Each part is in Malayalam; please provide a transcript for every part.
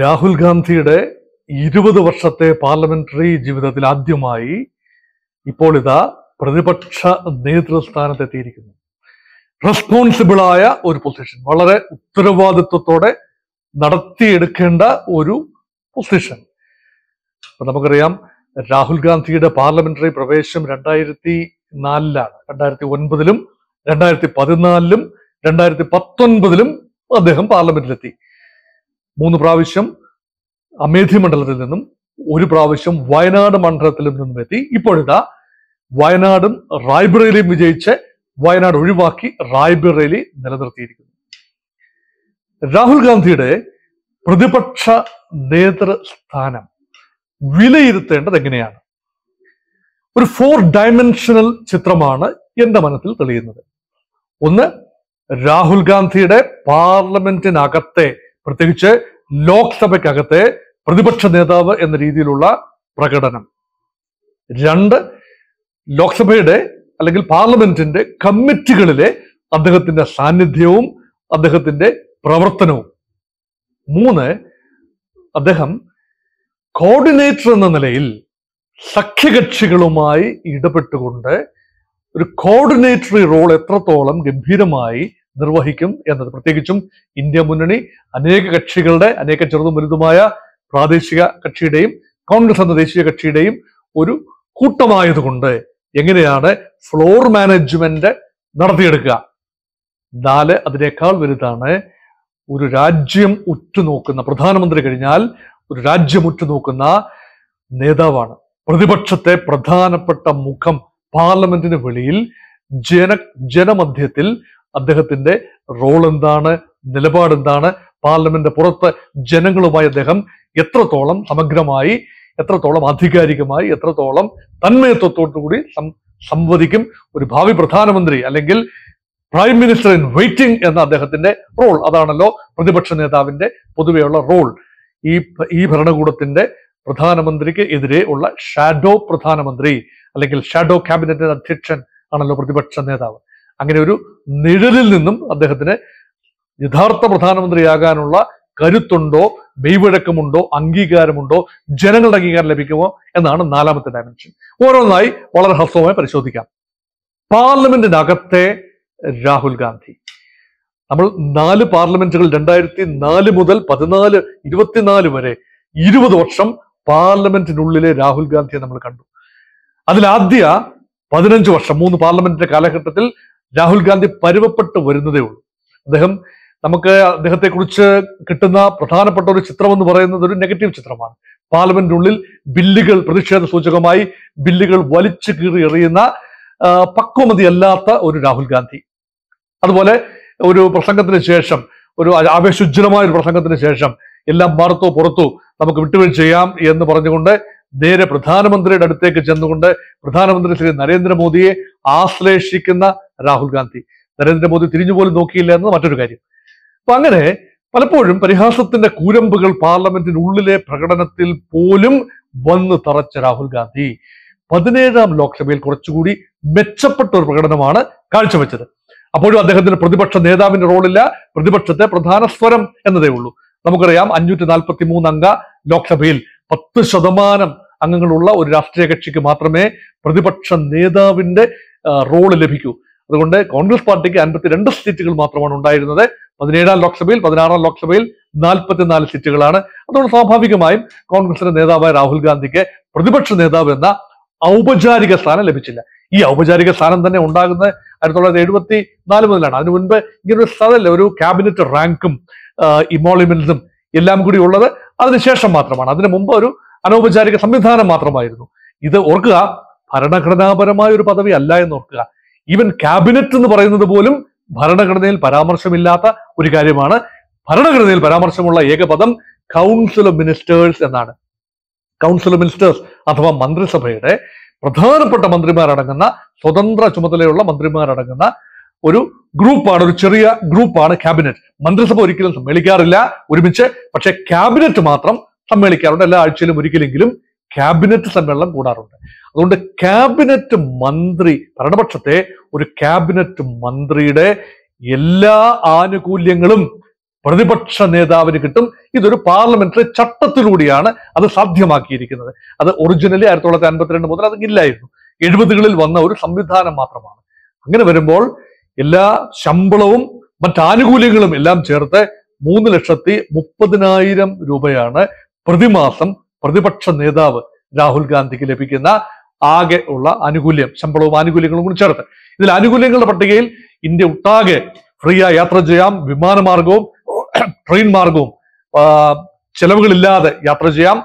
രാഹുൽ ഗാന്ധിയുടെ ഇരുപത് വർഷത്തെ പാർലമെന്ററി ജീവിതത്തിൽ ആദ്യമായി ഇപ്പോൾ ഇതാ പ്രതിപക്ഷ നേതൃസ്ഥാനത്തെത്തിയിരിക്കുന്നു റെസ്പോൺസിബിളായ ഒരു പൊസിഷൻ വളരെ ഉത്തരവാദിത്വത്തോടെ നടത്തിയെടുക്കേണ്ട ഒരു പൊസിഷൻ അപ്പൊ നമുക്കറിയാം രാഹുൽ ഗാന്ധിയുടെ പാർലമെന്ററി പ്രവേശം രണ്ടായിരത്തി നാലിലാണ് രണ്ടായിരത്തി ഒൻപതിലും രണ്ടായിരത്തി പതിനാലിലും രണ്ടായിരത്തി പത്തൊൻപതിലും അദ്ദേഹം പാർലമെന്റിലെത്തി മൂന്ന് പ്രാവശ്യം അമേധി മണ്ഡലത്തിൽ നിന്നും ഒരു പ്രാവശ്യം വയനാട് മണ്ഡലത്തിൽ നിന്നും എത്തി ഇപ്പോഴിതാ വയനാടും റായ്ബറേലിയും വിജയിച്ച് വയനാട് ഒഴിവാക്കി റായ്ബറേലി നിലനിർത്തിയിരിക്കുന്നു രാഹുൽ ഗാന്ധിയുടെ പ്രതിപക്ഷ നേതൃസ്ഥാനം വിലയിരുത്തേണ്ടത് എങ്ങനെയാണ് ഒരു ഫോർ ഡയമെൻഷനൽ ചിത്രമാണ് എന്റെ മനസ്സിൽ തെളിയുന്നത് ഒന്ന് രാഹുൽ ഗാന്ധിയുടെ പാർലമെന്റിനകത്തെ പ്രത്യേകിച്ച് ലോക്സഭയ്ക്കകത്തെ പ്രതിപക്ഷ നേതാവ് എന്ന രീതിയിലുള്ള പ്രകടനം രണ്ട് ലോക്സഭയുടെ അല്ലെങ്കിൽ പാർലമെന്റിന്റെ കമ്മിറ്റികളിലെ അദ്ദേഹത്തിന്റെ സാന്നിധ്യവും അദ്ദേഹത്തിന്റെ പ്രവർത്തനവും മൂന്ന് അദ്ദേഹം കോർഡിനേറ്റർ എന്ന നിലയിൽ സഖ്യകക്ഷികളുമായി ഇടപെട്ടുകൊണ്ട് ഒരു കോർഡിനേറ്ററി റോൾ എത്രത്തോളം ഗംഭീരമായി നിർവഹിക്കും എന്നത് പ്രത്യേകിച്ചും ഇന്ത്യ മുന്നണി അനേക കക്ഷികളുടെ അനേക ചെറുതും വലുതുമായ പ്രാദേശിക കക്ഷിയുടെയും കോൺഗ്രസ് എന്ന ദേശീയ കക്ഷിയുടെയും ഒരു കൂട്ടമായതുകൊണ്ട് എങ്ങനെയാണ് ഫ്ലോർ മാനേജ്മെന്റ് നടത്തിയെടുക്കുക നാല് അതിനേക്കാൾ വലുതാണ് ഒരു രാജ്യം ഉറ്റുനോക്കുന്ന പ്രധാനമന്ത്രി കഴിഞ്ഞാൽ ഒരു രാജ്യം ഉറ്റുനോക്കുന്ന നേതാവാണ് പ്രതിപക്ഷത്തെ പ്രധാനപ്പെട്ട മുഖം പാർലമെന്റിന് വെളിയിൽ ജന ജനമധ്യത്തിൽ അദ്ദേഹത്തിന്റെ റോൾ എന്താണ് നിലപാട് എന്താണ് പാർലമെന്റ് പുറത്ത് ജനങ്ങളുമായി അദ്ദേഹം എത്രത്തോളം സമഗ്രമായി എത്രത്തോളം ആധികാരികമായി എത്രത്തോളം തന്മയത്വത്തോടുകൂടി സംവദിക്കും ഒരു ഭാവി പ്രധാനമന്ത്രി അല്ലെങ്കിൽ പ്രൈം മിനിസ്റ്റർ ഇൻ വെയിറ്റിംഗ് എന്ന അദ്ദേഹത്തിന്റെ റോൾ അതാണല്ലോ പ്രതിപക്ഷ നേതാവിന്റെ പൊതുവെയുള്ള റോൾ ഈ ഈ ഭരണകൂടത്തിന്റെ പ്രധാനമന്ത്രിക്ക് എതിരെ ഉള്ള ഷാഡോ പ്രധാനമന്ത്രി അല്ലെങ്കിൽ ഷാഡോ ക്യാബിനറ്റിന്റെ അധ്യക്ഷൻ ആണല്ലോ പ്രതിപക്ഷ നേതാവ് അങ്ങനെ ഒരു നിഴലിൽ നിന്നും അദ്ദേഹത്തിന് യഥാർത്ഥ പ്രധാനമന്ത്രിയാകാനുള്ള കരുത്തുണ്ടോ മെയ്വഴക്കമുണ്ടോ അംഗീകാരമുണ്ടോ ജനങ്ങളുടെ അംഗീകാരം ലഭിക്കുമോ എന്നാണ് നാലാമത്തെ ഡയമെൻഷൻ ഓരോന്നായി വളരെ ഹ്രസ്വമായി പരിശോധിക്കാം പാർലമെന്റിനകത്തെ രാഹുൽ ഗാന്ധി നമ്മൾ നാല് പാർലമെന്റുകൾ രണ്ടായിരത്തി നാല് മുതൽ പതിനാല് ഇരുപത്തിനാല് വരെ ഇരുപത് വർഷം പാർലമെന്റിനുള്ളിലെ രാഹുൽ ഗാന്ധിയെ നമ്മൾ കണ്ടു അതിലാദ്യ പതിനഞ്ച് വർഷം മൂന്ന് പാർലമെന്റിന്റെ കാലഘട്ടത്തിൽ രാഹുൽ ഗാന്ധി പരുവപ്പെട്ട് വരുന്നതേ ഉള്ളൂ അദ്ദേഹം നമുക്ക് അദ്ദേഹത്തെക്കുറിച്ച് കിട്ടുന്ന പ്രധാനപ്പെട്ട ഒരു ചിത്രം എന്ന് പറയുന്നത് ഒരു നെഗറ്റീവ് ചിത്രമാണ് പാർലമെന്റിനുള്ളിൽ ബില്ലുകൾ പ്രതിഷേധ സൂചകമായി ബില്ലുകൾ വലിച്ചു കീറി എറിയുന്ന പക്വമതിയല്ലാത്ത ഒരു രാഹുൽ ഗാന്ധി അതുപോലെ ഒരു പ്രസംഗത്തിന് ശേഷം ഒരു ആവേശുജ്വലമായ ഒരു പ്രസംഗത്തിന് ശേഷം എല്ലാം മറുത്തോ പുറത്തോ നമുക്ക് വിട്ടുവീഴ്ച ചെയ്യാം എന്ന് പറഞ്ഞുകൊണ്ട് നേരെ പ്രധാനമന്ത്രിയുടെ അടുത്തേക്ക് ചെന്നുകൊണ്ട് പ്രധാനമന്ത്രി ശ്രീ നരേന്ദ്രമോദിയെ ആശ്ലേഷിക്കുന്ന രാഹുൽ ഗാന്ധി നരേന്ദ്രമോദി തിരിഞ്ഞുപോലും നോക്കിയില്ല എന്നത് മറ്റൊരു കാര്യം അപ്പൊ അങ്ങനെ പലപ്പോഴും പരിഹാസത്തിന്റെ കൂരമ്പുകൾ പാർലമെന്റിനുള്ളിലെ പ്രകടനത്തിൽ പോലും വന്ന് തറച്ച രാഹുൽ ഗാന്ധി പതിനേഴാം ലോക്സഭയിൽ കുറച്ചുകൂടി മെച്ചപ്പെട്ട ഒരു പ്രകടനമാണ് കാഴ്ചവെച്ചത് അപ്പോഴും അദ്ദേഹത്തിന്റെ പ്രതിപക്ഷ നേതാവിന്റെ റോളില്ല പ്രതിപക്ഷത്തെ പ്രധാന സ്വരം എന്നതേ ഉള്ളൂ നമുക്കറിയാം അഞ്ഞൂറ്റി നാൽപ്പത്തി മൂന്ന് അംഗ ലോക്സഭയിൽ പത്ത് ശതമാനം അംഗങ്ങളുള്ള ഒരു രാഷ്ട്രീയ കക്ഷിക്ക് മാത്രമേ പ്രതിപക്ഷ നേതാവിന്റെ റോള് ലഭിക്കൂ അതുകൊണ്ട് കോൺഗ്രസ് പാർട്ടിക്ക് അൻപത്തിരണ്ട് സീറ്റുകൾ മാത്രമാണ് ഉണ്ടായിരുന്നത് പതിനേഴാം ലോക്സഭയിൽ പതിനാറാം ലോക്സഭയിൽ നാൽപ്പത്തിനാല് സീറ്റുകളാണ് അതുകൊണ്ട് സ്വാഭാവികമായും കോൺഗ്രസിന്റെ നേതാവായ രാഹുൽ ഗാന്ധിക്ക് പ്രതിപക്ഷ നേതാവ് എന്ന ഔപചാരിക സ്ഥാനം ലഭിച്ചില്ല ഈ ഔപചാരിക സ്ഥാനം തന്നെ ഉണ്ടാകുന്നത് ആയിരത്തി തൊള്ളായിരത്തി എഴുപത്തി നാല് മുതലാണ് അതിനു മുൻപ് ഇങ്ങനെ ഒരു സ്ഥലമല്ല ഒരു ക്യാബിനറ്റ് റാങ്കും ഇമോളിമെന്റ്സും എല്ലാം കൂടി ഉള്ളത് അതിനുശേഷം മാത്രമാണ് അതിനു മുമ്പ് ഒരു അനൗപചാരിക സംവിധാനം മാത്രമായിരുന്നു ഇത് ഓർക്കുക ഭരണഘടനാപരമായ ഒരു പദവി അല്ല എന്ന് ഓർക്കുക ഈവൻ ക്യാബിനറ്റ് എന്ന് പറയുന്നത് പോലും ഭരണഘടനയിൽ പരാമർശമില്ലാത്ത ഒരു കാര്യമാണ് ഭരണഘടനയിൽ പരാമർശമുള്ള ഏക പദം കൗൺസിൽ ഓഫ് മിനിസ്റ്റേഴ്സ് എന്നാണ് കൗൺസിൽ ഓഫ് മിനിസ്റ്റേഴ്സ് അഥവാ മന്ത്രിസഭയുടെ പ്രധാനപ്പെട്ട മന്ത്രിമാരടങ്ങുന്ന സ്വതന്ത്ര ചുമതലയുള്ള മന്ത്രിമാരടങ്ങുന്ന ഒരു ഗ്രൂപ്പാണ് ഒരു ചെറിയ ഗ്രൂപ്പാണ് ക്യാബിനറ്റ് മന്ത്രിസഭ ഒരിക്കലും സമ്മേളിക്കാറില്ല ഒരുമിച്ച് പക്ഷെ ക്യാബിനറ്റ് മാത്രം സമ്മേളിക്കാറുണ്ട് എല്ലാ ആഴ്ചയിലും ഒരിക്കലെങ്കിലും ക്യാബിനറ്റ് സമ്മേളനം കൂടാറുണ്ട് അതുകൊണ്ട് ക്യാബിനറ്റ് മന്ത്രി ഭരണപക്ഷത്തെ ഒരു ക്യാബിനറ്റ് മന്ത്രിയുടെ എല്ലാ ആനുകൂല്യങ്ങളും പ്രതിപക്ഷ നേതാവിന് കിട്ടും ഇതൊരു പാർലമെന്ററി ചട്ടത്തിലൂടെയാണ് അത് സാധ്യമാക്കിയിരിക്കുന്നത് അത് ഒറിജിനലി ആയിരത്തി തൊള്ളായിരത്തി അൻപത്തിരണ്ട് മുതൽ അത് ഇല്ലായിരുന്നു എഴുപതുകളിൽ വന്ന ഒരു സംവിധാനം മാത്രമാണ് അങ്ങനെ വരുമ്പോൾ എല്ലാ ശമ്പളവും മറ്റാനുകൂല്യങ്ങളും എല്ലാം ചേർത്ത് മൂന്ന് ലക്ഷത്തി മുപ്പതിനായിരം രൂപയാണ് പ്രതിമാസം പ്രതിപക്ഷ നേതാവ് രാഹുൽ ഗാന്ധിക്ക് ലഭിക്കുന്ന ആകെ ഉള്ള ആനുകൂല്യം ശമ്പളവും ആനുകൂല്യങ്ങളും കൂടി ചേർത്ത് ഇതിൽ ആനുകൂല്യങ്ങളുടെ പട്ടികയിൽ ഇന്ത്യ ഒട്ടാകെ ഫ്രീ ആയി യാത്ര ചെയ്യാം വിമാനമാർഗവും ട്രെയിൻ മാർഗവും ചെലവുകളില്ലാതെ യാത്ര ചെയ്യാം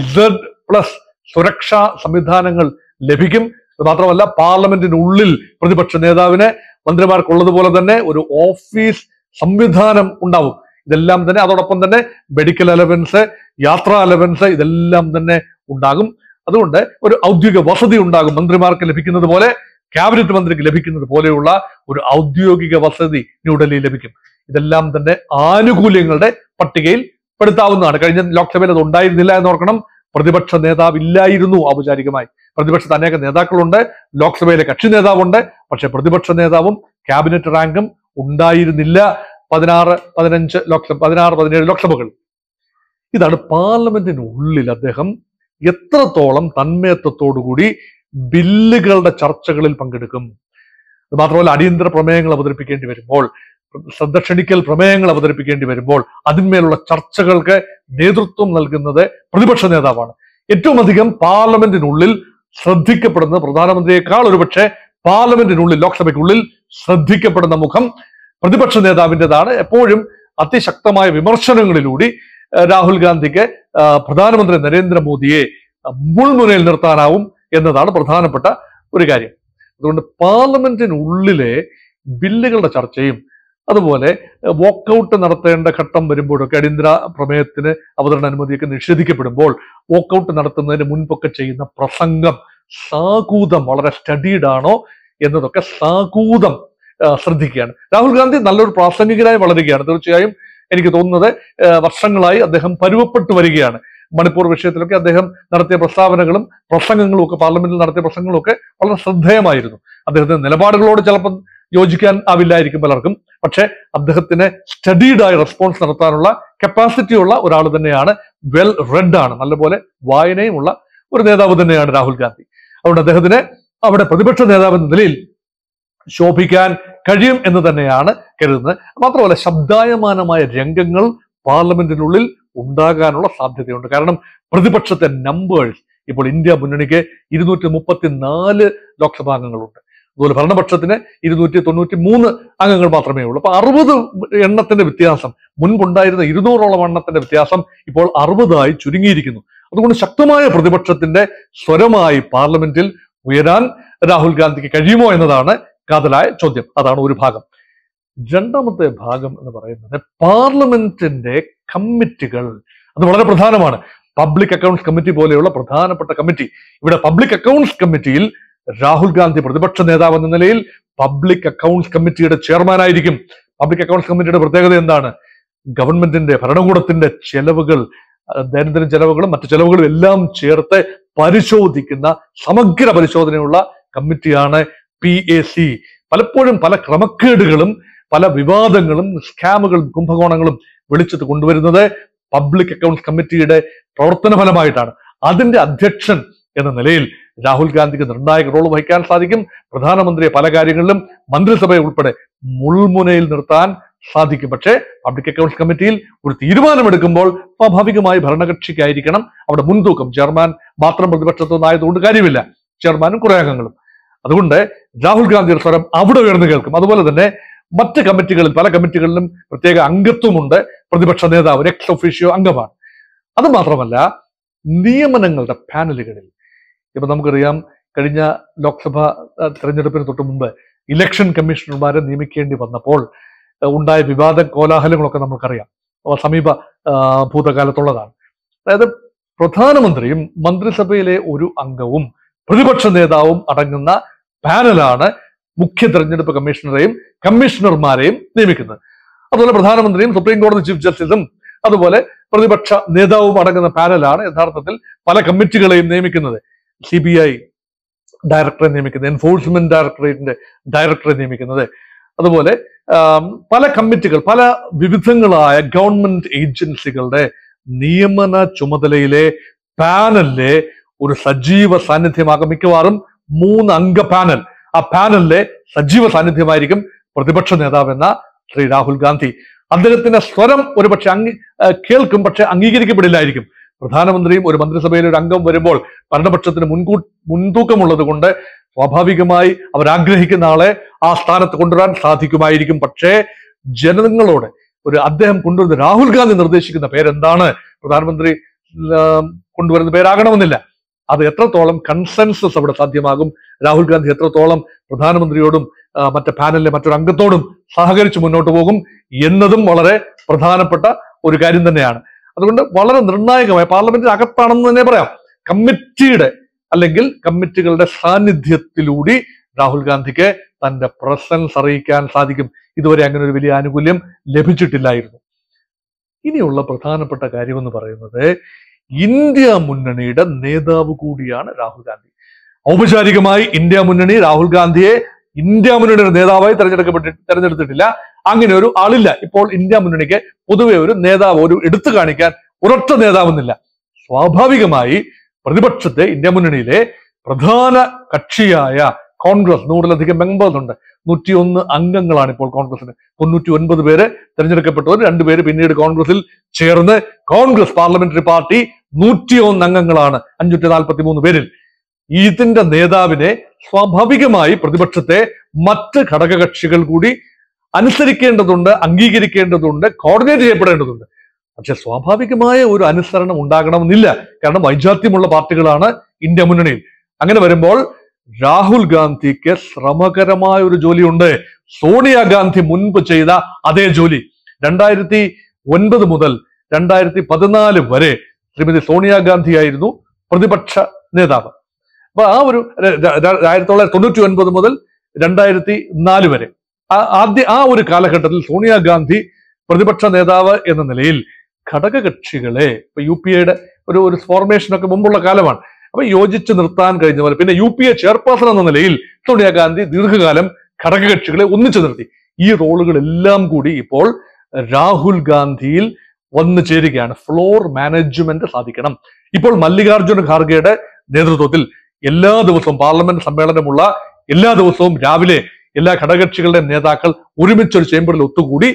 ഇസഡ് പ്ലസ് സുരക്ഷാ സംവിധാനങ്ങൾ ലഭിക്കും മാത്രമല്ല പാർലമെന്റിനുള്ളിൽ പ്രതിപക്ഷ നേതാവിന് മന്ത്രിമാർക്കുള്ളതുപോലെ തന്നെ ഒരു ഓഫീസ് സംവിധാനം ഉണ്ടാവും ഇതെല്ലാം തന്നെ അതോടൊപ്പം തന്നെ മെഡിക്കൽ അലവൻസ് യാത്രാ അലവൻസ് ഇതെല്ലാം തന്നെ ഉണ്ടാകും അതുകൊണ്ട് ഒരു ഔദ്യോഗിക വസതി ഉണ്ടാകും മന്ത്രിമാർക്ക് ലഭിക്കുന്നത് പോലെ ക്യാബിനറ്റ് മന്ത്രിക്ക് ലഭിക്കുന്നത് പോലെയുള്ള ഒരു ഔദ്യോഗിക വസതി ന്യൂഡൽഹിയിൽ ലഭിക്കും ഇതെല്ലാം തന്നെ ആനുകൂല്യങ്ങളുടെ പട്ടികയിൽ പെടുത്താവുന്നതാണ് കഴിഞ്ഞ ലോക്സഭയിൽ അത് ഉണ്ടായിരുന്നില്ല എന്ന് ഓർക്കണം പ്രതിപക്ഷ നേതാവ് ഇല്ലായിരുന്നു ഔപചാരികമായി പ്രതിപക്ഷത്ത് അനേക നേതാക്കളുണ്ട് ലോക്സഭയിലെ കക്ഷി നേതാവുണ്ട് പക്ഷെ പ്രതിപക്ഷ നേതാവും ക്യാബിനറ്റ് റാങ്കും ഉണ്ടായിരുന്നില്ല പതിനാറ് പതിനഞ്ച് ലോക്സഭ പതിനാറ് പതിനേഴ് ലോക്സഭകൾ ഇതാണ് പാർലമെന്റിനുള്ളിൽ അദ്ദേഹം എത്രത്തോളം തന്മയത്വത്തോടുകൂടി ബില്ലുകളുടെ ചർച്ചകളിൽ പങ്കെടുക്കും മാത്രമല്ല അടിയന്തര പ്രമേയങ്ങൾ അവതരിപ്പിക്കേണ്ടി വരുമ്പോൾ ശ്രദ്ധ ക്ഷണിക്കൽ പ്രമേയങ്ങൾ അവതരിപ്പിക്കേണ്ടി വരുമ്പോൾ അതിന്മേലുള്ള ചർച്ചകൾക്ക് നേതൃത്വം നൽകുന്നത് പ്രതിപക്ഷ നേതാവാണ് ഏറ്റവും അധികം പാർലമെന്റിനുള്ളിൽ ശ്രദ്ധിക്കപ്പെടുന്ന പ്രധാനമന്ത്രിയേക്കാൾ ഒരുപക്ഷെ പാർലമെന്റിനുള്ളിൽ ലോക്സഭയ്ക്കുള്ളിൽ ശ്രദ്ധിക്കപ്പെടുന്ന മുഖം പ്രതിപക്ഷ നേതാവിൻ്റെതാണ് എപ്പോഴും അതിശക്തമായ വിമർശനങ്ങളിലൂടെ രാഹുൽ ഗാന്ധിക്ക് പ്രധാനമന്ത്രി നരേന്ദ്രമോദിയെ മുൾമുനയിൽ നിർത്താനാവും എന്നതാണ് പ്രധാനപ്പെട്ട ഒരു കാര്യം അതുകൊണ്ട് പാർലമെന്റിനുള്ളിലെ ബില്ലുകളുടെ ചർച്ചയും അതുപോലെ വോക്കൗട്ട് നടത്തേണ്ട ഘട്ടം വരുമ്പോഴൊക്കെ അടിയന്തര പ്രമേയത്തിന് അവതരണ അനുമതിയൊക്കെ നിഷേധിക്കപ്പെടുമ്പോൾ വോക്കൗട്ട് നടത്തുന്നതിന് മുൻപൊക്കെ ചെയ്യുന്ന പ്രസംഗം സാകൂതം വളരെ സ്റ്റഡീഡ് ആണോ എന്നതൊക്കെ സാകൂതം ശ്രദ്ധിക്കുകയാണ് രാഹുൽ ഗാന്ധി നല്ലൊരു പ്രാസംഗികനായി വളരുകയാണ് തീർച്ചയായും എനിക്ക് തോന്നുന്നത് വർഷങ്ങളായി അദ്ദേഹം പരുവപ്പെട്ടു വരികയാണ് മണിപ്പൂർ വിഷയത്തിലൊക്കെ അദ്ദേഹം നടത്തിയ പ്രസ്താവനകളും പ്രസംഗങ്ങളും ഒക്കെ പാർലമെന്റിൽ നടത്തിയ പ്രസംഗങ്ങളും ഒക്കെ വളരെ ശ്രദ്ധേയമായിരുന്നു അദ്ദേഹത്തിന്റെ നിലപാടുകളോട് ചിലപ്പോൾ യോജിക്കാൻ ആവില്ലായിരിക്കും പലർക്കും പക്ഷേ അദ്ദേഹത്തിന് സ്റ്റഡീഡായി റെസ്പോൺസ് നടത്താനുള്ള കപ്പാസിറ്റി ഉള്ള ഒരാൾ തന്നെയാണ് വെൽ റെഡ് ആണ് നല്ലപോലെ ഉള്ള ഒരു നേതാവ് തന്നെയാണ് രാഹുൽ ഗാന്ധി അതുകൊണ്ട് അദ്ദേഹത്തിന് അവിടെ പ്രതിപക്ഷ നേതാവ് എന്ന നിലയിൽ ശോഭിക്കാൻ കഴിയും എന്ന് തന്നെയാണ് കരുതുന്നത് മാത്രമല്ല ശബ്ദായമാനമായ രംഗങ്ങൾ പാർലമെന്റിനുള്ളിൽ ഉണ്ടാകാനുള്ള സാധ്യതയുണ്ട് കാരണം പ്രതിപക്ഷത്തെ നമ്പേഴ്സ് ഇപ്പോൾ ഇന്ത്യ മുന്നണിക്ക് ഇരുന്നൂറ്റി മുപ്പത്തിനാല് ലോക്സഭാ അംഗങ്ങളുണ്ട് അതുപോലെ ഭരണപക്ഷത്തിന് ഇരുന്നൂറ്റി തൊണ്ണൂറ്റി മൂന്ന് അംഗങ്ങൾ മാത്രമേ ഉള്ളൂ അപ്പൊ അറുപത് എണ്ണത്തിന്റെ വ്യത്യാസം മുൻപുണ്ടായിരുന്ന ഇരുന്നൂറോളം എണ്ണത്തിന്റെ വ്യത്യാസം ഇപ്പോൾ അറുപതായി ചുരുങ്ങിയിരിക്കുന്നു അതുകൊണ്ട് ശക്തമായ പ്രതിപക്ഷത്തിന്റെ സ്വരമായി പാർലമെന്റിൽ ഉയരാൻ രാഹുൽ ഗാന്ധിക്ക് കഴിയുമോ എന്നതാണ് കാതലായ ചോദ്യം അതാണ് ഒരു ഭാഗം രണ്ടാമത്തെ ഭാഗം എന്ന് പറയുന്നത് പാർലമെന്റിന്റെ കമ്മിറ്റികൾ അത് വളരെ പ്രധാനമാണ് പബ്ലിക് അക്കൗണ്ട്സ് കമ്മിറ്റി പോലെയുള്ള പ്രധാനപ്പെട്ട കമ്മിറ്റി ഇവിടെ പബ്ലിക് അക്കൗണ്ട്സ് കമ്മിറ്റിയിൽ രാഹുൽ ഗാന്ധി പ്രതിപക്ഷ നേതാവ് എന്ന നിലയിൽ പബ്ലിക് അക്കൗണ്ട്സ് കമ്മിറ്റിയുടെ ചെയർമാനായിരിക്കും പബ്ലിക് അക്കൗണ്ട്സ് കമ്മിറ്റിയുടെ പ്രത്യേകത എന്താണ് ഗവൺമെന്റിന്റെ ഭരണകൂടത്തിന്റെ ചെലവുകൾ ദൈനംദിന ചെലവുകളും മറ്റു ചെലവുകളും എല്ലാം ചേർത്ത് പരിശോധിക്കുന്ന സമഗ്ര പരിശോധനയുള്ള കമ്മിറ്റിയാണ് പി എ സി പലപ്പോഴും പല ക്രമക്കേടുകളും പല വിവാദങ്ങളും സ്കാമുകളും കുംഭകോണങ്ങളും വെളിച്ചത്ത് കൊണ്ടുവരുന്നത് പബ്ലിക് അക്കൗണ്ട്സ് കമ്മിറ്റിയുടെ പ്രവർത്തന ഫലമായിട്ടാണ് അതിന്റെ അധ്യക്ഷൻ എന്ന നിലയിൽ രാഹുൽ ഗാന്ധിക്ക് നിർണായക റോൾ വഹിക്കാൻ സാധിക്കും പ്രധാനമന്ത്രിയെ പല കാര്യങ്ങളിലും മന്ത്രിസഭയെ ഉൾപ്പെടെ മുൾമുനയിൽ നിർത്താൻ സാധിക്കും പക്ഷേ പബ്ലിക് അക്കൗണ്ട്സ് കമ്മിറ്റിയിൽ ഒരു തീരുമാനമെടുക്കുമ്പോൾ സ്വാഭാവികമായി ഭരണകക്ഷിക്കായിരിക്കണം അവിടെ മുൻതൂക്കം ചെയർമാൻ മാത്രം പ്രതിപക്ഷത്തു നിന്നായതുകൊണ്ട് കാര്യമില്ല ചെയർമാനും കുറേ അംഗങ്ങളും അതുകൊണ്ട് രാഹുൽ ഗാന്ധിയുടെ സ്വരം അവിടെ ഉയർന്നു കേൾക്കും അതുപോലെ തന്നെ മറ്റ് കമ്മിറ്റികളിൽ പല കമ്മിറ്റികളിലും പ്രത്യേക അംഗത്വമുണ്ട് പ്രതിപക്ഷ നേതാവ് എക്സ് ഒഫീഷ്യോ അംഗമാണ് അത് മാത്രമല്ല നിയമനങ്ങളുടെ പാനലുകളിൽ ഇപ്പൊ നമുക്കറിയാം കഴിഞ്ഞ ലോക്സഭാ തെരഞ്ഞെടുപ്പിന് തൊട്ട് മുമ്പ് ഇലക്ഷൻ കമ്മീഷണർമാരെ നിയമിക്കേണ്ടി വന്നപ്പോൾ ഉണ്ടായ വിവാദ കോലാഹലങ്ങളൊക്കെ നമുക്കറിയാം സമീപ ഭൂതകാലത്തുള്ളതാണ് അതായത് പ്രധാനമന്ത്രിയും മന്ത്രിസഭയിലെ ഒരു അംഗവും പ്രതിപക്ഷ നേതാവും അടങ്ങുന്ന പാനലാണ് മുഖ്യ തെരഞ്ഞെടുപ്പ് കമ്മീഷണറെയും കമ്മീഷണർമാരെയും നിയമിക്കുന്നത് അതുപോലെ പ്രധാനമന്ത്രിയും സുപ്രീം കോടതി ചീഫ് ജസ്റ്റിസും അതുപോലെ പ്രതിപക്ഷ നേതാവും അടങ്ങുന്ന പാനലാണ് യഥാർത്ഥത്തിൽ പല കമ്മിറ്റികളെയും നിയമിക്കുന്നത് സി ബി ഐ ഡയറക്ടറെ നിയമിക്കുന്നത് എൻഫോഴ്സ്മെന്റ് ഡയറക്ടറേറ്റിന്റെ ഡയറക്ടറെ നിയമിക്കുന്നത് അതുപോലെ പല കമ്മിറ്റികൾ പല വിവിധങ്ങളായ ഗവൺമെന്റ് ഏജൻസികളുടെ നിയമന ചുമതലയിലെ പാനലിലെ ഒരു സജീവ സാന്നിധ്യമാകും മിക്കവാറും മൂന്ന് അംഗ പാനൽ ആ പാനലിലെ സജീവ സാന്നിധ്യമായിരിക്കും പ്രതിപക്ഷ നേതാവെന്ന ശ്രീ രാഹുൽ ഗാന്ധി അദ്ദേഹത്തിന്റെ സ്വരം ഒരുപക്ഷെ അംഗീ കേൾക്കും പക്ഷെ അംഗീകരിക്കപ്പെടില്ലായിരിക്കും പ്രധാനമന്ത്രിയും ഒരു മന്ത്രിസഭയിലെ ഒരു അംഗം വരുമ്പോൾ ഭരണപക്ഷത്തിന് മുൻകൂ മുൻതൂക്കമുള്ളത് കൊണ്ട് സ്വാഭാവികമായി അവരാഗ്രഹിക്കുന്ന ആളെ ആ സ്ഥാനത്ത് കൊണ്ടുവരാൻ സാധിക്കുമായിരിക്കും പക്ഷേ ജനങ്ങളോട് ഒരു അദ്ദേഹം കൊണ്ടുവരുന്ന രാഹുൽ ഗാന്ധി നിർദ്ദേശിക്കുന്ന പേരെന്താണ് പ്രധാനമന്ത്രി കൊണ്ടുവരുന്ന പേരാകണമെന്നില്ല അത് എത്രത്തോളം കൺസെൻസസ് അവിടെ സാധ്യമാകും രാഹുൽ ഗാന്ധി എത്രത്തോളം പ്രധാനമന്ത്രിയോടും മറ്റേ പാനലിലെ മറ്റൊരു അംഗത്തോടും സഹകരിച്ച് മുന്നോട്ട് പോകും എന്നതും വളരെ പ്രധാനപ്പെട്ട ഒരു കാര്യം തന്നെയാണ് അതുകൊണ്ട് വളരെ നിർണായകമായ പാർലമെന്റിന് അകത്താണെന്ന് തന്നെ പറയാം കമ്മിറ്റിയുടെ അല്ലെങ്കിൽ കമ്മിറ്റികളുടെ സാന്നിധ്യത്തിലൂടെ രാഹുൽ ഗാന്ധിക്ക് തന്റെ പ്രസൻസ് അറിയിക്കാൻ സാധിക്കും ഇതുവരെ അങ്ങനെ ഒരു വലിയ ആനുകൂല്യം ലഭിച്ചിട്ടില്ലായിരുന്നു ഇനിയുള്ള പ്രധാനപ്പെട്ട കാര്യമെന്ന് പറയുന്നത് ഇന്ത്യ മുന്നണിയുടെ നേതാവ് കൂടിയാണ് രാഹുൽ ഗാന്ധി ഔപചാരികമായി ഇന്ത്യ മുന്നണി രാഹുൽ ഗാന്ധിയെ ഇന്ത്യ മുന്നണിയുടെ നേതാവായി തെരഞ്ഞെടുക്കപ്പെട്ടി തെരഞ്ഞെടുത്തിട്ടില്ല അങ്ങനെ ഒരു ആളില്ല ഇപ്പോൾ ഇന്ത്യ മുന്നണിക്ക് പൊതുവെ ഒരു നേതാവ് ഒരു എടുത്തു കാണിക്കാൻ ഒരൊറ്റ നേതാവെന്നില്ല സ്വാഭാവികമായി പ്രതിപക്ഷത്തെ ഇന്ത്യ മുന്നണിയിലെ പ്രധാന കക്ഷിയായ കോൺഗ്രസ് നൂറിലധികം മെമ്പേഴ്സ് ഉണ്ട് നൂറ്റിയൊന്ന് അംഗങ്ങളാണ് ഇപ്പോൾ കോൺഗ്രസിന് തൊണ്ണൂറ്റി ഒൻപത് പേര് തെരഞ്ഞെടുക്കപ്പെട്ടവർ രണ്ടുപേര് പിന്നീട് കോൺഗ്രസിൽ ചേർന്ന് കോൺഗ്രസ് പാർലമെന്ററി പാർട്ടി നൂറ്റിയൊന്ന് അംഗങ്ങളാണ് അഞ്ഞൂറ്റി നാൽപ്പത്തി മൂന്ന് പേരിൽ ഇതിന്റെ നേതാവിനെ സ്വാഭാവികമായി പ്രതിപക്ഷത്തെ മറ്റ് ഘടകകക്ഷികൾ കൂടി അനുസരിക്കേണ്ടതുണ്ട് അംഗീകരിക്കേണ്ടതുണ്ട് കോർഡിനേറ്റ് ചെയ്യപ്പെടേണ്ടതുണ്ട് പക്ഷെ സ്വാഭാവികമായ ഒരു അനുസരണം ഉണ്ടാകണമെന്നില്ല കാരണം വൈജാത്യമുള്ള പാർട്ടികളാണ് ഇന്ത്യ മുന്നണിയിൽ അങ്ങനെ വരുമ്പോൾ രാഹുൽ ഗാന്ധിക്ക് ശ്രമകരമായ ഒരു ജോലിയുണ്ട് സോണിയാഗാന്ധി മുൻപ് ചെയ്ത അതേ ജോലി രണ്ടായിരത്തി ഒൻപത് മുതൽ രണ്ടായിരത്തി പതിനാല് വരെ ശ്രീമതി സോണിയാഗാന്ധി ആയിരുന്നു പ്രതിപക്ഷ നേതാവ് അപ്പൊ ആ ഒരു ആയിരത്തി തൊള്ളായിരത്തി തൊണ്ണൂറ്റി ഒൻപത് മുതൽ രണ്ടായിരത്തി നാല് വരെ ആദ്യ ആ ഒരു കാലഘട്ടത്തിൽ സോണിയാഗാന്ധി പ്രതിപക്ഷ നേതാവ് എന്ന നിലയിൽ ഘടകകക്ഷികളെ ഇപ്പൊ യു പി എയുടെ ഒരു ഒരു ഫോർമേഷനൊക്കെ മുമ്പുള്ള കാലമാണ് അപ്പൊ യോജിച്ച് നിർത്താൻ കഴിഞ്ഞ പോലെ പിന്നെ യു പി എ ചെയർപേഴ്സൺ എന്ന നിലയിൽ സോണിയാഗാന്ധി ദീർഘകാലം ഘടകകക്ഷികളെ ഒന്നിച്ചു നിർത്തി ഈ റോളുകളെല്ലാം കൂടി ഇപ്പോൾ രാഹുൽ ഗാന്ധിയിൽ വന്നു ചേരുകയാണ് ഫ്ലോർ മാനേജ്മെന്റ് സാധിക്കണം ഇപ്പോൾ മല്ലികാർജ്ജുൻ ഖാർഗെയുടെ നേതൃത്വത്തിൽ എല്ലാ ദിവസവും പാർലമെന്റ് സമ്മേളനമുള്ള എല്ലാ ദിവസവും രാവിലെ എല്ലാ ഘടകകക്ഷികളുടെയും നേതാക്കൾ ഒരുമിച്ച് ഒരു ചേംബറിൽ ഒത്തുകൂടി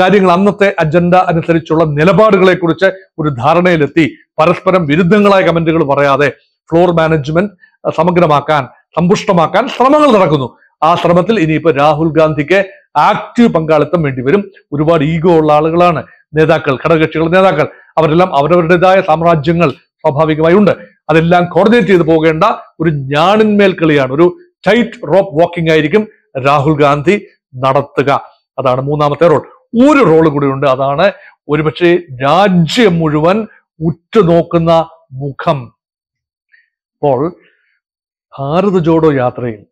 കാര്യങ്ങൾ അന്നത്തെ അജണ്ട അനുസരിച്ചുള്ള നിലപാടുകളെ കുറിച്ച് ഒരു ധാരണയിലെത്തി പരസ്പരം വിരുദ്ധങ്ങളായ കമന്റുകൾ പറയാതെ ഫ്ലോർ മാനേജ്മെന്റ് സമഗ്രമാക്കാൻ സമ്പുഷ്ടമാക്കാൻ ശ്രമങ്ങൾ നടക്കുന്നു ആ ശ്രമത്തിൽ ഇനിയിപ്പോ രാഹുൽ ഗാന്ധിക്ക് ആക്റ്റീവ് പങ്കാളിത്തം വേണ്ടിവരും ഒരുപാട് ഈഗോ ഉള്ള ആളുകളാണ് നേതാക്കൾ ഘടകകക്ഷികൾ നേതാക്കൾ അവരെല്ലാം അവരവരുടേതായ സാമ്രാജ്യങ്ങൾ സ്വാഭാവികമായി ഉണ്ട് അതെല്ലാം കോർഡിനേറ്റ് ചെയ്തു പോകേണ്ട ഒരു ഞാണിന്മേൽ കളിയാണ് ഒരു ടൈറ്റ് റോപ്പ് വാക്കിംഗ് ആയിരിക്കും രാഹുൽ ഗാന്ധി നടത്തുക അതാണ് മൂന്നാമത്തെ റോൾ ഒരു റോൾ ഉണ്ട് അതാണ് ഒരുപക്ഷെ രാജ്യം മുഴുവൻ ഉറ്റുനോക്കുന്ന മുഖം അപ്പോൾ ഭാരത് ജോഡോ യാത്രയിൽ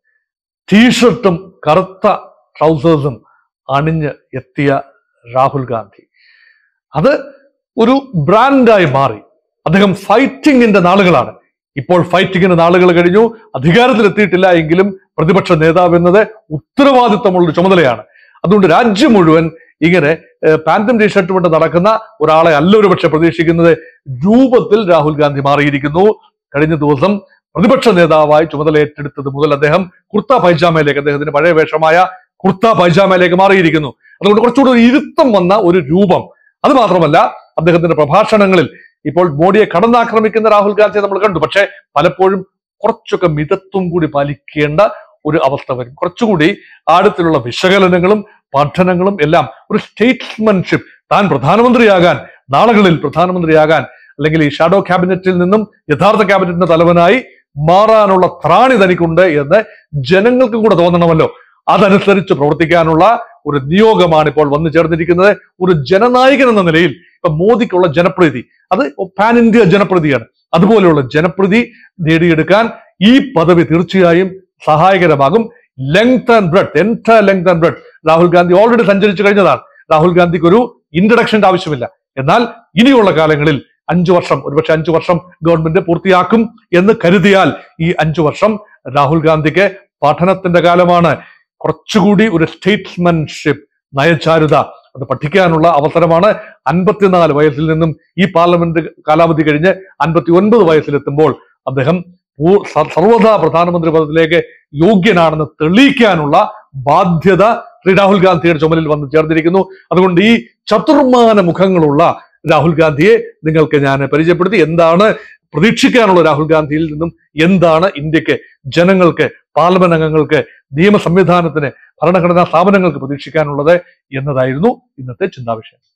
ടീഷർട്ടും കറുത്ത ട്രൗസേഴ്സും അണിഞ്ഞ് എത്തിയ രാഹുൽ ഗാന്ധി അത് ഒരു ബ്രാൻഡായി മാറി അദ്ദേഹം ഫൈറ്റിങ്ങിന്റെ നാളുകളാണ് ഇപ്പോൾ ഫൈറ്റിങ്ങിന്റെ നാളുകൾ കഴിഞ്ഞു അധികാരത്തിലെത്തിയിട്ടില്ല എങ്കിലും പ്രതിപക്ഷ നേതാവ് എന്നത് ഉത്തരവാദിത്തമുള്ള ചുമതലയാണ് അതുകൊണ്ട് രാജ്യം മുഴുവൻ ഇങ്ങനെ പാൻറ്റം ടീഷർട്ട് കൊണ്ട് നടക്കുന്ന ഒരാളെ അല്ല ഒരു പക്ഷെ പ്രതീക്ഷിക്കുന്നത് രൂപത്തിൽ രാഹുൽ ഗാന്ധി മാറിയിരിക്കുന്നു കഴിഞ്ഞ ദിവസം പ്രതിപക്ഷ നേതാവായി ചുമതല ഏറ്റെടുത്തത് മുതൽ അദ്ദേഹം കുർത്ത പൈജാമയിലേക്ക് അദ്ദേഹത്തിന്റെ പഴയ വേഷമായ കുർത്ത പൈജാമയിലേക്ക് മാറിയിരിക്കുന്നു അതുകൊണ്ട് കുറച്ചുകൂടി ഇരുത്തം വന്ന ഒരു രൂപം അത് മാത്രമല്ല അദ്ദേഹത്തിന്റെ പ്രഭാഷണങ്ങളിൽ ഇപ്പോൾ മോഡിയെ കടന്നാക്രമിക്കുന്ന രാഹുൽ ഗാന്ധിയെ നമ്മൾ കണ്ടു പക്ഷേ പലപ്പോഴും കുറച്ചൊക്കെ മിതത്വം കൂടി പാലിക്കേണ്ട ഒരു അവസ്ഥ വരും കുറച്ചുകൂടി ആഴത്തിലുള്ള വിശകലനങ്ങളും പഠനങ്ങളും എല്ലാം ഒരു സ്റ്റേറ്റ്സ്മാൻഷിപ്പ് താൻ പ്രധാനമന്ത്രിയാകാൻ നാളുകളിൽ പ്രധാനമന്ത്രിയാകാൻ അല്ലെങ്കിൽ ഈ ഷാഡോ ക്യാബിനറ്റിൽ നിന്നും യഥാർത്ഥ ക്യാബിനറ്റിന്റെ തലവനായി മാറാനുള്ള ത്രാണി തനിക്കുണ്ട് എന്ന് ജനങ്ങൾക്കും കൂടെ തോന്നണമല്ലോ അതനുസരിച്ച് പ്രവർത്തിക്കാനുള്ള ഒരു നിയോഗമാണ് ഇപ്പോൾ വന്നു ചേർന്നിരിക്കുന്നത് ഒരു ജനനായകൻ എന്ന നിലയിൽ ഇപ്പൊ മോദിക്കുള്ള ജനപ്രീതി അത് പാൻ ഇന്ത്യ ജനപ്രീതിയാണ് അതുപോലെയുള്ള ജനപ്രീതി നേടിയെടുക്കാൻ ഈ പദവി തീർച്ചയായും സഹായകരമാകും length and breadth entire length and breadth Rahul Gandhi already സഞ്ചരിച്ചു കഴിഞ്ഞതാണ് രാഹുൽ ഗാന്ധിക്ക് ഒരു ഇൻട്രഡക്ഷന്റെ ആവശ്യമില്ല എന്നാൽ ഇനിയുള്ള കാലങ്ങളിൽ അഞ്ചു വർഷം ഒരുപക്ഷെ അഞ്ചു വർഷം ഗവൺമെന്റ് പൂർത്തിയാക്കും എന്ന് കരുതിയാൽ ഈ അഞ്ചു വർഷം രാഹുൽ ഗാന്ധിക്ക് പഠനത്തിന്റെ കാലമാണ് കുറച്ചുകൂടി ഒരു സ്റ്റേറ്റ്സ്മാൻഷിപ്പ് നയചാരുത അത് പഠിക്കാനുള്ള അവസരമാണ് അൻപത്തിനാല് വയസ്സിൽ നിന്നും ഈ പാർലമെന്റ് കാലാവധി കഴിഞ്ഞ് അൻപത്തി ഒൻപത് വയസ്സിലെത്തുമ്പോൾ അദ്ദേഹം സർവതാ പ്രധാനമന്ത്രി പദത്തിലേക്ക് യോഗ്യനാണെന്ന് തെളിയിക്കാനുള്ള ബാധ്യത ശ്രീ രാഹുൽ ഗാന്ധിയുടെ ചുമലിൽ വന്ന് ചേർന്നിരിക്കുന്നു അതുകൊണ്ട് ഈ ചതുർമാന മുഖങ്ങളുള്ള രാഹുൽ ഗാന്ധിയെ നിങ്ങൾക്ക് ഞാൻ പരിചയപ്പെടുത്തി എന്താണ് പ്രതീക്ഷിക്കാനുള്ള രാഹുൽ ഗാന്ധിയിൽ നിന്നും എന്താണ് ഇന്ത്യക്ക് ജനങ്ങൾക്ക് പാർലമെന്റ് അംഗങ്ങൾക്ക് നിയമ സംവിധാനത്തിന് ഭരണഘടനാ സ്ഥാപനങ്ങൾക്ക് പ്രതീക്ഷിക്കാനുള്ളത് എന്നതായിരുന്നു ഇന്നത്തെ ചിന്താവിഷയം